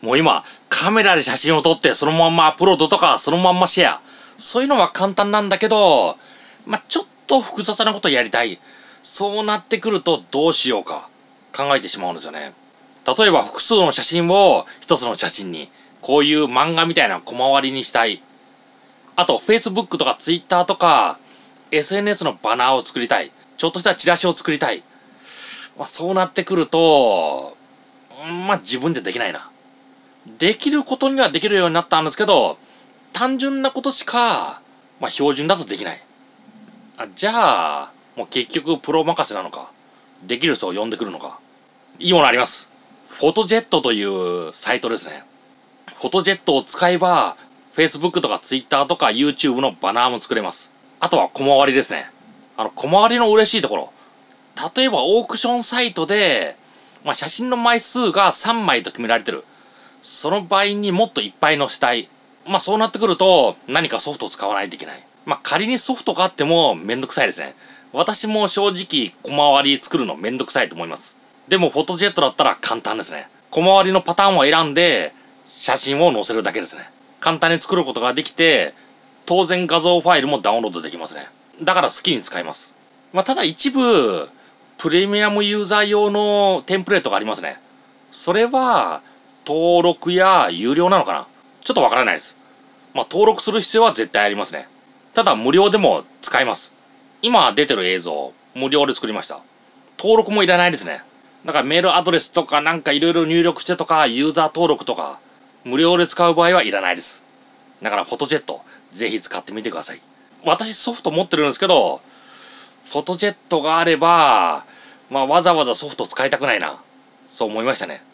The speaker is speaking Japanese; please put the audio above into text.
もう今、カメラで写真を撮ってそのまんまアップロードとかそのまんまシェア。そういうのは簡単なんだけど、まあ、ちょっと複雑なことやりたい。そうなってくるとどうしようか考えてしまうんですよね。例えば複数の写真を一つの写真に、こういう漫画みたいな小回りにしたい。あと、Facebook とか Twitter とか、SNS のバナーを作りたい。ちょっとしたチラシを作りたい。まあ、そうなってくると、まあ、自分じゃできないな。できることにはできるようになったんですけど、単純なことしか、まあ、標準だとできない。あ、じゃあ、もう結局プロ任せなのか、できる人を呼んでくるのか、いいものあります。フォトジェットというサイトですね。フォトジェットを使えば、Facebook とか Twitter とか YouTube のバナーも作れます。あとは小回りですね。あの、小回りの嬉しいところ。例えばオークションサイトで、まあ、写真の枚数が3枚と決められてる。その場合にもっといっぱいのしたい。まあそうなってくると何かソフトを使わないといけない。まあ仮にソフトがあってもめんどくさいですね。私も正直小回り作るのめんどくさいと思います。でもフォトジェットだったら簡単ですね。小回りのパターンを選んで写真を載せるだけですね。簡単に作ることができて、当然画像ファイルもダウンロードできますね。だから好きに使います。まあ、ただ一部、プレミアムユーザー用のテンプレートがありますね。それは、登録や有料なのかなちょっとわからないです。まあ、登録する必要は絶対ありますね。ただ無料でも使えます。今出てる映像、無料で作りました。登録もいらないですね。だからメールアドレスとかなんかいろいろ入力してとか、ユーザー登録とか、無料で使う場合はいらないです。だからフォトジェット、ぜひ使ってみてください。私ソフト持ってるんですけど、フォトジェットがあれば、まあわざわざソフト使いたくないな。そう思いましたね。